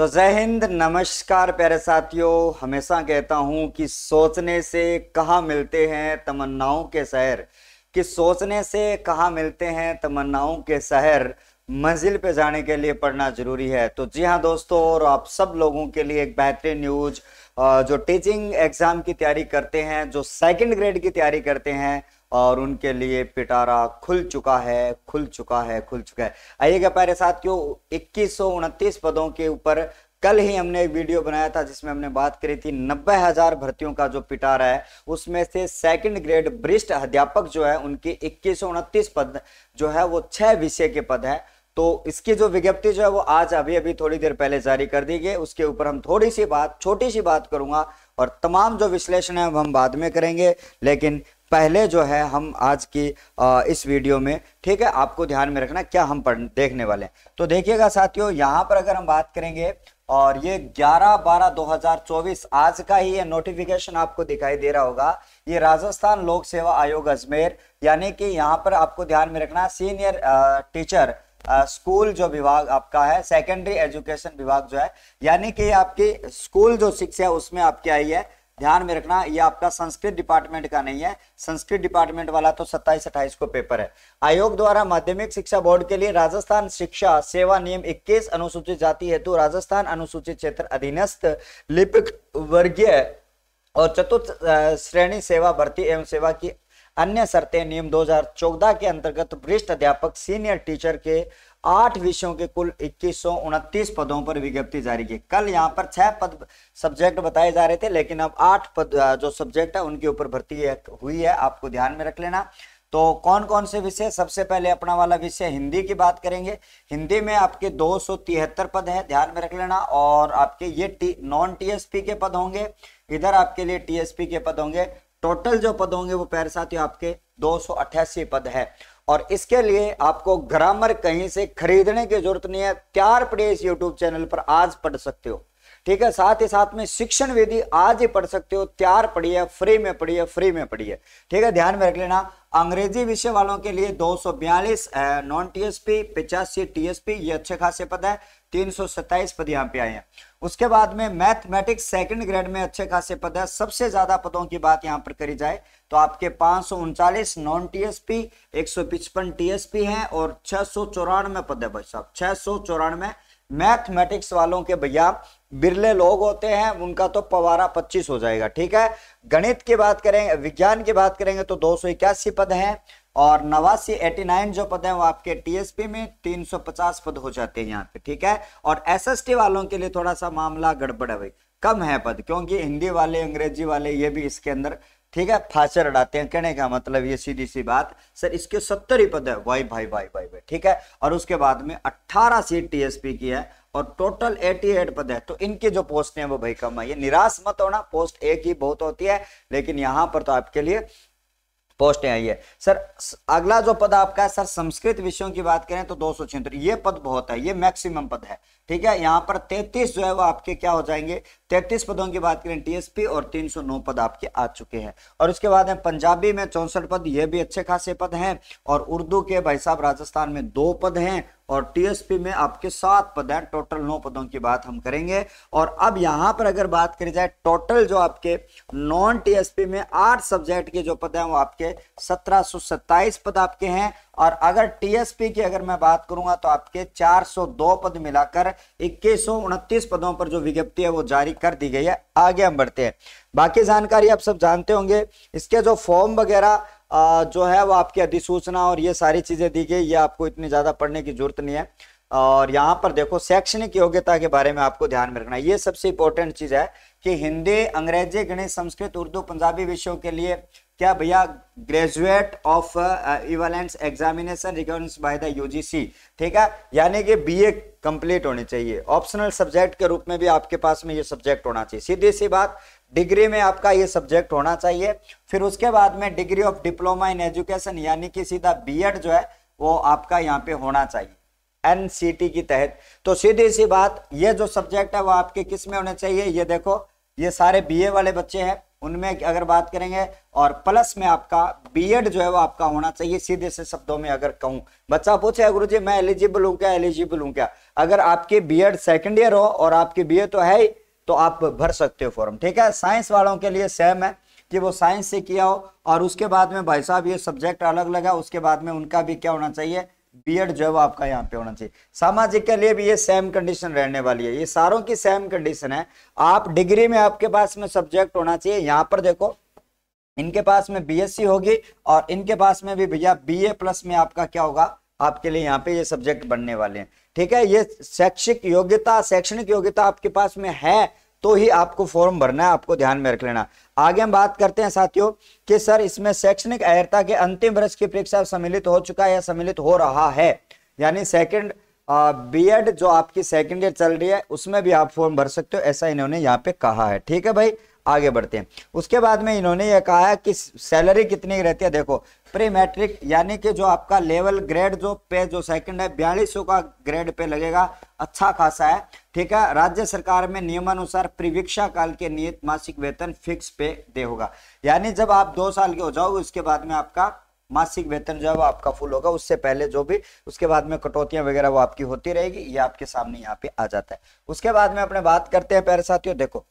तो जय हिंद नमस्कार प्यारे साथियों हमेशा कहता हूं कि सोचने से कहाँ मिलते हैं तमन्नाओं के शहर कि सोचने से कहाँ मिलते हैं तमन्नाओं के शहर मंजिल पे जाने के लिए पढ़ना जरूरी है तो जी हाँ दोस्तों और आप सब लोगों के लिए एक बेहतरीन न्यूज जो टीचिंग एग्जाम की तैयारी करते हैं जो सेकंड ग्रेड की तैयारी करते हैं और उनके लिए पिटारा खुल चुका है खुल चुका है खुल चुका है आइएगा प्यारे साथियों इक्कीस पदों के ऊपर कल ही हमने एक वीडियो बनाया था जिसमें हमने बात करी थी नब्बे हजार भर्तियों का जो पिटारा है उसमें से सेकंड ग्रेड वरिष्ठ अध्यापक जो है उनके इक्कीस उनतीस पद जो है वो छह विषय के पद है तो इसकी जो विज्ञप्ति जो है वो आज अभी अभी थोड़ी देर पहले जारी कर दी गई उसके ऊपर हम थोड़ी सी बात छोटी सी बात करूंगा और तमाम जो विश्लेषण है हम बाद में करेंगे लेकिन पहले जो है हम आज की इस वीडियो में ठीक है आपको ध्यान में रखना क्या हम पढ़ देखने वाले हैं तो देखिएगा साथियों यहाँ पर अगर हम बात करेंगे और ये 11 बारह 2024 आज का ही ये नोटिफिकेशन आपको दिखाई दे रहा होगा ये राजस्थान लोक सेवा आयोग अजमेर यानी कि यहाँ पर आपको ध्यान में रखना सीनियर टीचर स्कूल जो विभाग आपका है सेकेंडरी एजुकेशन विभाग जो है यानी कि आपकी स्कूल जो शिक्षा है उसमें आपकी आई है ध्यान में रखना ये आपका संस्कृत डिपार्टमेंट का नहीं है संस्कृत डिपार्टमेंट वाला तो सत्ताईस अट्ठाईस को पेपर है आयोग द्वारा माध्यमिक शिक्षा बोर्ड के लिए राजस्थान शिक्षा सेवा नियम 21 अनुसूचित जाति हेतु राजस्थान अनुसूचित क्षेत्र अधीनस्थ लिपिक वर्गीय और चतुर्थ श्रेणी सेवा भर्ती एवं सेवा की अन्य शर्तें नियम 2014 के अंतर्गत वरिष्ठ अध्यापक सीनियर टीचर के आठ विषयों के कुल इक्कीस पदों पर विज्ञप्ति जारी की कल यहाँ पर छह पद सब्जेक्ट बताए जा रहे थे लेकिन अब आठ पद जो सब्जेक्ट है उनके ऊपर भर्ती हुई है आपको ध्यान में रख लेना तो कौन कौन से विषय सबसे पहले अपना वाला विषय हिंदी की बात करेंगे हिंदी में आपके दो पद हैं ध्यान में रख लेना और आपके ये टी नॉन टीएसपी के पद होंगे इधर आपके लिए टीएसपी के पद होंगे टोटल जो पद होंगे वो पैर साथियों आपके दो पद है और इसके लिए आपको ग्रामर कहीं से खरीदने की जरूरत नहीं है प्यार प्रदेश यूट्यूब चैनल पर आज पढ़ सकते हो ठीक है साथ ही साथ में शिक्षण विधि आज ही पढ़ सकते हो तैयार पढ़िए फ्री में पढ़िए फ्री में पढ़िए ठीक है ध्यान में रख लेना अंग्रेजी विषय वालों के लिए 242 नॉन टीएसपी पिचासी टीएसपी ये अच्छे खासे पद है तीन पद यहाँ पे आए हैं उसके बाद में मैथमेटिक्स सेकंड ग्रेड में अच्छे खासे पद है सबसे ज्यादा पदों की बात यहाँ पर करी जाए तो आपके पांच सौ उनचालीस नॉन टीएसपी एक सौ पिचपन टीएसपी हैं और छह सौ चौरानवे पद है भाई साहब छह सौ चौरानवे मैथमेटिक्स वालों के भैया बिरले लोग होते हैं उनका तो पवारा पच्चीस हो जाएगा ठीक है गणित की बात करेंगे विज्ञान की बात करेंगे तो दो सौ इक्यासी पद हैं और नवासी एटी नाइन जो पद है वो आपके टीएसपी में तीन सौ पचास पद हो जाते हैं यहाँ पे ठीक है और एसएसटी वालों के लिए थोड़ा सा मामला गड़बड़ है भाई कम है पद क्योंकि हिंदी वाले अंग्रेजी वाले ये भी इसके अंदर ठीक है फाचर अड़ाते हैं कहने का मतलब ये सीधी सी बात सर इसके सत्तर ही पद है वाई भाई वाई भाई भाई ठीक है और उसके बाद में अट्ठारह सीट टीएसपी की है और टोटल 88 पद है तो इनके जो पोस्ट हैं वो भाई कम है ये निराश मत होना पोस्ट एक ही बहुत होती है लेकिन यहाँ पर तो आपके लिए पोस्ट आई है सर अगला जो पद आपका है सर संस्कृत विषयों की बात करें तो दो सौ छिहत्तर ये पद बहुत है ये मैक्सिमम पद है ठीक है यहाँ पर 33 जो है वो आपके क्या हो जाएंगे 33 पदों की बात करें टीएसपी और 309 पद आपके आ चुके हैं और उसके बाद है पंजाबी में चौसठ पद ये भी अच्छे खासे पद हैं और उर्दू के भाई साहब राजस्थान में दो पद हैं और टीएसपी में आपके सात पद हैं टोटल नौ पदों की बात हम करेंगे और अब यहाँ पर अगर बात करी जाए टोटल जो आपके नॉन टीएसपी में आठ सब्जेक्ट के जो पद हैं वो आपके सत्रह पद आपके हैं और अगर टीएसपी की अगर मैं बात करूंगा तो आपके 402 पद मिलाकर इक्कीस पदों पर जो विज्ञप्ति है वो जारी कर दी गई है आगे हम बढ़ते हैं बाकी जानकारी आप सब जानते होंगे इसके जो फॉर्म वगैरह जो है वो आपकी अधिसूचना और ये सारी चीजें दी गई ये आपको इतनी ज्यादा पढ़ने की जरूरत नहीं है और यहाँ पर देखो शैक्षणिक योग्यता के बारे में आपको ध्यान में रखना ये सबसे इंपॉर्टेंट चीज है कि हिंदी अंग्रेजी गणित संस्कृत उर्दू पंजाबी विषयों के लिए क्या भैया graduate of equivalence examination records by the UGC ठीक है यानी कि बीए कंप्लीट होनी चाहिए ऑप्शनल सब्जेक्ट के रूप में भी आपके पास में ये सब्जेक्ट होना चाहिए सीधी सी बात डिग्री में आपका ये सब्जेक्ट होना चाहिए फिर उसके बाद में degree of diploma in education यानी कि सीधा बीएड जो है वो आपका यहाँ पे होना चाहिए एनसीटी के तहत तो सीधी सी बात ये जो सब्जेक्ट है वो आपके किस में होने चाहिए ये देखो ये सारे बीए वाले बच्चे हैं उनमें अगर बात करेंगे और प्लस में आपका बीएड जो है वो आपका होना चाहिए सीधे से शब्दों में अगर कहूँ बच्चा पूछे गुरु जी मैं एलिजिबल हूँ क्या एलिजिबल हूं क्या अगर आपके बीएड सेकंड ईयर हो और आपकी बीए तो है ही तो आप भर सकते हो फॉर्म ठीक है साइंस वालों के लिए सेम है कि वो साइंस से किया हो और उसके बाद में भाई साहब ये सब्जेक्ट अलग लगा उसके बाद में उनका भी क्या होना चाहिए बियड वो आपका यहाँ पे होना चाहिए सामाजिक के लिए भी ये सेम कंडीशन रहने वाली है ये सारों की सेम कंडीशन है आप डिग्री में आपके पास में सब्जेक्ट होना चाहिए यहाँ पर देखो इनके पास में बीएससी होगी और इनके पास में भी भैया बीए प्लस में आपका क्या होगा आपके लिए यहाँ पे ये सब्जेक्ट बनने वाले हैं ठीक है ये शैक्षिक योग्यता शैक्षणिक योग्यता आपके पास में है तो ही आपको फॉर्म भरना है आपको ध्यान में रख लेना आगे हम बात करते हैं साथियों कि सर इसमें शैक्षणिक अहरता के अंतिम वर्ष की परीक्षा सम्मिलित हो चुका है या सम्मिलित हो रहा है यानी सेकेंड बीएड जो आपकी सेकेंड ईयर चल रही है उसमें भी आप फॉर्म भर सकते हो ऐसा इन्होंने यहाँ पे कहा है ठीक है भाई आगे बढ़ते हैं उसके बाद में इन्होंने ये कहा है कि सैलरी कितनी रहती है देखो प्री मैट्रिक यानी कि जो आपका लेवल ग्रेड जो पे जो सेकंड है बयालीस का ग्रेड पे लगेगा अच्छा खासा है ठीक है राज्य सरकार में नियमानुसार प्रवीक्षा काल के नियत मासिक वेतन फिक्स पे दे होगा यानी जब आप दो साल के हो जाओगे उसके बाद में आपका मासिक वेतन जो है वो आपका फुल होगा उससे पहले जो भी उसके बाद में कटौतियां वगैरह वो आपकी होती रहेगी ये आपके सामने यहाँ पे आ जाता है उसके बाद में अपने बात करते हैं पैर साथियों देखो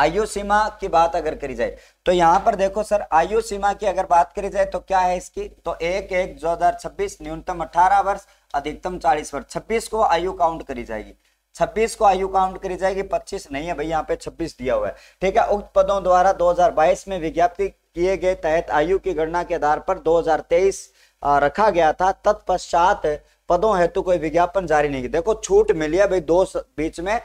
आयु सीमा की बात अगर करी जाए तो यहाँ पर देखो सर आयु सीमा की अगर बात करी जाए तो क्या है इसकी तो एक एक दो हजार छब्बीस न्यूनतम अठारह वर्ष अधिकतम चालीस वर्ष छब्बीस को आयु काउंट करी जाएगी छब्बीस को आयु काउंट करी जाएगी पच्चीस नहीं है भाई यहाँ पे छब्बीस दिया हुआ है ठीक है उक्त पदों द्वारा 2022 में विज्ञप्ति किए गए तहत आयु की गणना के आधार पर दो रखा गया था तत्पश्चात पदों हेतु कोई विज्ञापन जारी नहीं किया देखो छूट मिली है भाई दो बीच में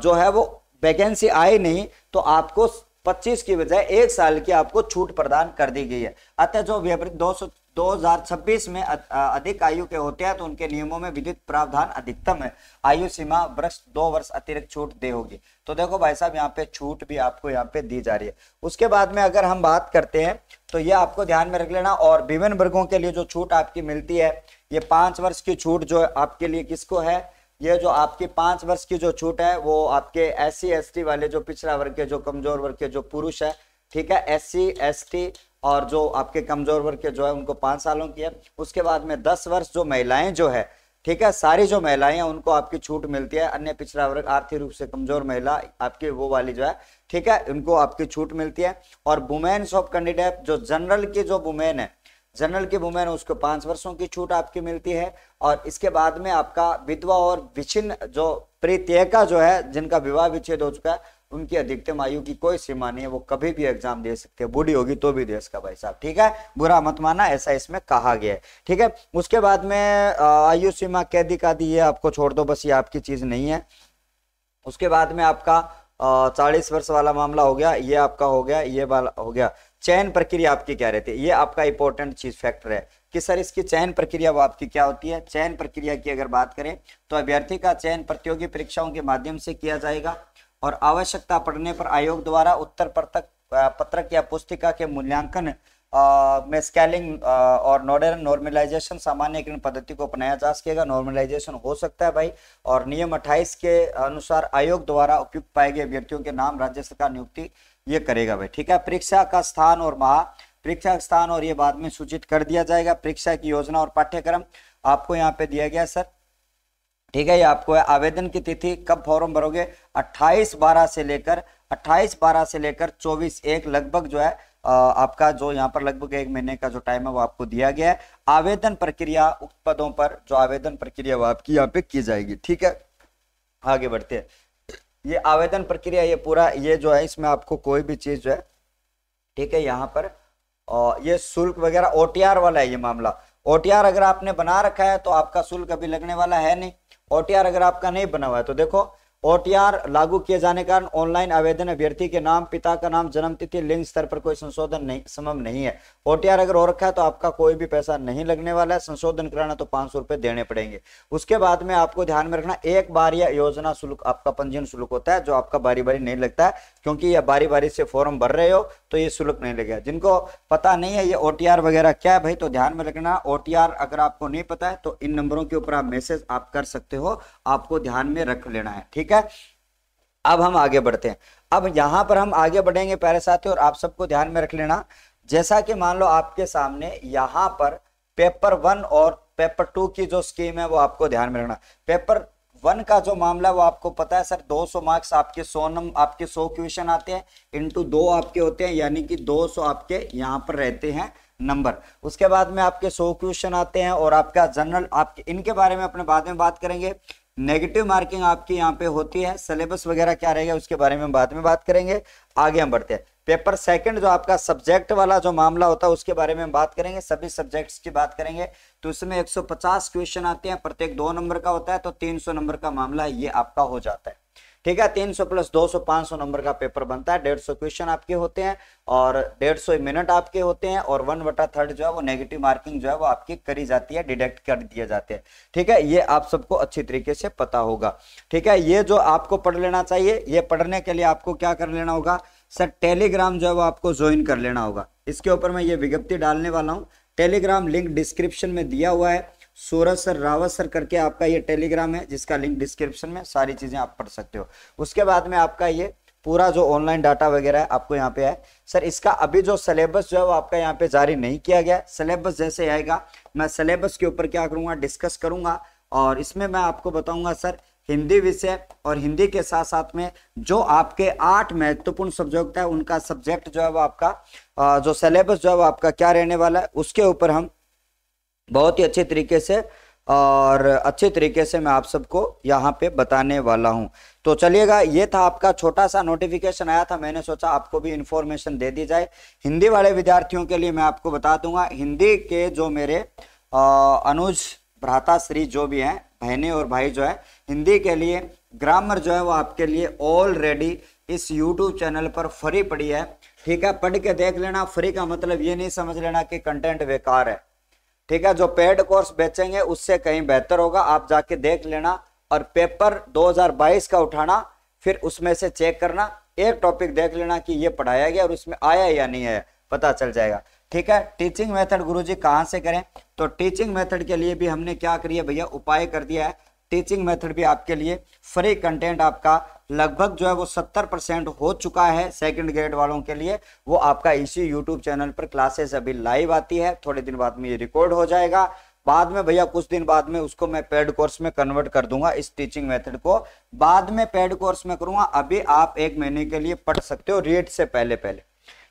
जो है वो वैकेंसी आई नहीं तो आपको 25 की बजाय एक साल की आपको छूट प्रदान कर दी गई है अतः जो सौ दो सौ छब्बीस में अधिक आयु के होते हैं तो उनके नियमों में विद्युत प्रावधान अधिकतम है आयु सीमा वर्ष दो वर्ष अतिरिक्त छूट दे होगी तो देखो भाई साहब यहाँ पे छूट भी आपको यहाँ पे दी जा रही है उसके बाद में अगर हम बात करते हैं तो ये आपको ध्यान में रख लेना और विभिन्न वर्गों के लिए जो छूट आपकी मिलती है ये पांच वर्ष की छूट जो आपके लिए किसको है ये जो आपकी पांच वर्ष की जो छूट है वो आपके एस सी वाले जो पिछड़ा वर्ग के जो कमजोर वर्ग के जो पुरुष है ठीक है एस सी और जो आपके कमजोर वर्ग के जो है उनको पाँच सालों की है उसके बाद में दस वर्ष जो महिलाएं जो है ठीक है सारी जो महिलाएं हैं उनको आपकी छूट मिलती है अन्य पिछड़ा वर्ग आर्थिक रूप से कमजोर महिला आपकी वो वाली जो है ठीक है उनको आपकी छूट मिलती है और वुमेन्स ऑफ कैंडिडेट जो जनरल की जो वुमेन है जनरल के वुमेन उसको पाँच वर्षों की छूट आपकी मिलती है और इसके बाद में आपका विधवा और विचिन्न जो प्रत्येका जो है जिनका विवाह विच्छेद हो चुका है उनकी अधिकतम आयु की कोई सीमा नहीं है वो कभी भी एग्जाम दे सकते हैं बूढ़ी होगी तो भी दे का भाई साहब ठीक है बुरा मत माना ऐसा इसमें कहा गया है ठीक है उसके बाद में आयु सीमा कैदी का दी है आपको छोड़ दो बस ये आपकी चीज नहीं है उसके बाद में आपका चालीस वर्ष वाला मामला हो गया ये आपका हो गया ये वाला हो गया चयन प्रक्रिया आपकी क्या रहती है ये आपका इंपॉर्टेंट चीज फैक्टर है कि सर इसकी चयन प्रक्रिया वो आपकी क्या होती है चयन प्रक्रिया की अगर बात करें तो अभ्यर्थी का चयन प्रतियोगी परीक्षाओं के माध्यम से किया जाएगा और आवश्यकता पड़ने पर आयोग द्वारा उत्तर पत्रक पत्रक या पुस्तिका के मूल्यांकन में स्केलिंग और नॉर्डर नॉर्मलाइजेशन सामान्यकरण पद्धति को अपनाया जा सकेगा नॉर्मलाइजेशन हो सकता है भाई और नियम 28 के अनुसार आयोग द्वारा उपयुक्त पाए गए व्यक्तियों के नाम राज्य सरकार नियुक्ति ये करेगा भाई ठीक है परीक्षा का स्थान और महा परीक्षा स्थान और ये बाद में सूचित कर दिया जाएगा परीक्षा की योजना और पाठ्यक्रम आपको यहाँ पे दिया गया सर ठीक है ये आपको है आवेदन की तिथि कब फॉर्म भरोगे 28 बारह से लेकर 28 बारह से लेकर 24 एक लगभग जो है आपका जो यहाँ पर लगभग एक महीने का जो टाइम है वो आपको दिया गया है आवेदन प्रक्रिया उक्त पदों पर जो आवेदन प्रक्रिया वो आपकी यहाँ पे की जाएगी ठीक है आगे बढ़ते हैं ये आवेदन प्रक्रिया ये पूरा ये जो है इसमें आपको कोई भी चीज जो है ठीक है यहाँ पर और ये शुल्क वगैरह ओटीआर वाला है ये मामला ओटीआर अगर आपने बना रखा है तो आपका शुल्क अभी लगने वाला है नहीं ओटीआर अगर आपका नहीं बना हुआ है तो देखो ओटीआर लागू किए जाने कारण ऑनलाइन आवेदन अभ्यर्थी के नाम पिता का नाम जन्म तिथि लिंग स्तर पर कोई संशोधन नहीं संभव नहीं है ओटीआर अगर हो रखा है तो आपका कोई भी पैसा नहीं लगने वाला है संशोधन कराना तो पांच सौ रुपए देने पड़ेंगे उसके बाद में आपको ध्यान में रखना एक बार यह योजना शुल्क आपका पंजीयन शुल्क होता है जो आपका बारी बारी नहीं लगता है क्योंकि यह बारी बारी से फॉर्म भर रहे हो तो ये शुल्क नहीं लगेगा जिनको पता नहीं है ये ओटीआर वगैरह क्या है भाई तो ध्यान में रखना ओटीआर अगर आपको नहीं पता है तो इन नंबरों के ऊपर आप मैसेज आप कर सकते हो आपको ध्यान में रख लेना है ठीक है ठीक है अब हम आगे बढ़ते हैं अब यहां पर हम आगे बढ़ेंगे पहले साथियों और आप सबको ध्यान में रख लेना जैसा कि मान लो आपके सामने यहां पर पेपर वन और पेपर टू की जो स्कीम है वो आपको ध्यान में रखना पेपर वन का जो मामला है वो आपको पता है सर 200 मार्क्स आपके 100 नम आपके 100 क्वेश्चन आते हैं इनटू दो आपके होते हैं यानी कि 200 आपके यहाँ पर रहते हैं नंबर उसके बाद में आपके 100 क्वेश्चन आते हैं और आपका जनरल आपके इनके बारे में अपने बाद में बात करेंगे नेगेटिव मार्किंग आपकी यहाँ पे होती है सिलेबस वगैरह क्या रहेगा उसके बारे में बाद में बात करेंगे आगे हम बढ़ते हैं पेपर सेकंड जो आपका सब्जेक्ट वाला जो मामला होता है उसके बारे में हम बात करेंगे सभी सब्जेक्ट्स की बात करेंगे तो उसमें 150 क्वेश्चन आते हैं प्रत्येक दो नंबर का होता है तो 300 नंबर का मामला ये आपका हो जाता है ठीक है 300 प्लस 200 500 नंबर का पेपर बनता है 150 क्वेश्चन आपके होते हैं और 150 मिनट आपके होते हैं और वन वटा थर्ड जो है वो नेगेटिव मार्किंग जो है वो आपकी करी जाती है डिडक्ट कर दिए जाते हैं ठीक है ये आप सबको अच्छी तरीके से पता होगा ठीक है ये जो आपको पढ़ लेना चाहिए ये पढ़ने के लिए आपको क्या कर लेना होगा सर टेलीग्राम जो है वो आपको ज्वाइन कर लेना होगा इसके ऊपर मैं ये विज्ञप्ति डालने वाला हूँ टेलीग्राम लिंक डिस्क्रिप्शन में दिया हुआ है सूरज सर रावत सर करके आपका ये टेलीग्राम है जिसका लिंक डिस्क्रिप्शन में सारी चीज़ें आप पढ़ सकते हो उसके बाद में आपका ये पूरा जो ऑनलाइन डाटा वगैरह है आपको यहाँ पे है सर इसका अभी जो सिलेबस जो है वो आपका यहाँ पे जारी नहीं किया गया सिलेबस जैसे आएगा मैं सिलेबस के ऊपर क्या करूँगा डिस्कस करूँगा और इसमें मैं आपको बताऊँगा सर हिंदी विषय और हिंदी के साथ साथ में जो आपके आठ महत्वपूर्ण सब्जेक्ट है उनका सब्जेक्ट जो है वो आपका जो सिलेबस जो है वो आपका क्या रहने वाला है उसके ऊपर हम बहुत ही अच्छे तरीके से और अच्छे तरीके से मैं आप सबको यहाँ पे बताने वाला हूँ तो चलिएगा ये था आपका छोटा सा नोटिफिकेशन आया था मैंने सोचा आपको भी इन्फॉर्मेशन दे दी जाए हिंदी वाले विद्यार्थियों के लिए मैं आपको बता दूंगा हिंदी के जो मेरे आ, अनुज भ्राता श्री जो भी हैं बहने और भाई जो है हिंदी के लिए ग्रामर जो है वो आपके लिए ऑलरेडी इस यूट्यूब चैनल पर फ्री पड़ी है ठीक है पढ़ के देख लेना फ्री का मतलब ये नहीं समझ लेना कि कंटेंट बेकार है ठीक है जो पेड कोर्स बेचेंगे उससे कहीं बेहतर होगा आप जाके देख लेना और पेपर 2022 का उठाना फिर उसमें से चेक करना एक टॉपिक देख लेना कि ये पढ़ाया गया और उसमें आया या नहीं आया पता चल जाएगा ठीक है टीचिंग मेथड गुरुजी कहाँ से करें तो टीचिंग मेथड के लिए भी हमने क्या करिए भैया उपाय कर दिया है टीचिंग मेथड भी आपके लिए फ्री कंटेंट आपका लगभग जो है वो सत्तर परसेंट हो चुका है सेकंड ग्रेड वालों के लिए वो आपका इसी यूट्यूब चैनल पर क्लासेस अभी लाइव आती है थोड़े दिन बाद में ये रिकॉर्ड हो जाएगा बाद में भैया कुछ दिन बाद में उसको मैं पेड कोर्स में कन्वर्ट कर दूंगा इस टीचिंग मेथड को बाद में पेड कोर्स में करूंगा अभी आप एक महीने के लिए पढ़ सकते हो रेट से पहले पहले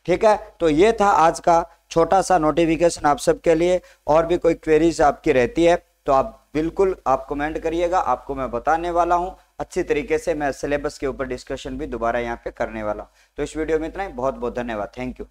ठीक है तो ये था आज का छोटा सा नोटिफिकेशन आप सबके लिए और भी कोई क्वेरीज आपकी रहती है तो आप बिल्कुल आप कमेंट करिएगा आपको मैं बताने वाला हूँ अच्छी तरीके से मैं सिलेबस के ऊपर डिस्कशन भी दोबारा यहाँ पे करने वाला हूँ तो इस वीडियो में इतना ही बहुत बहुत धन्यवाद थैंक यू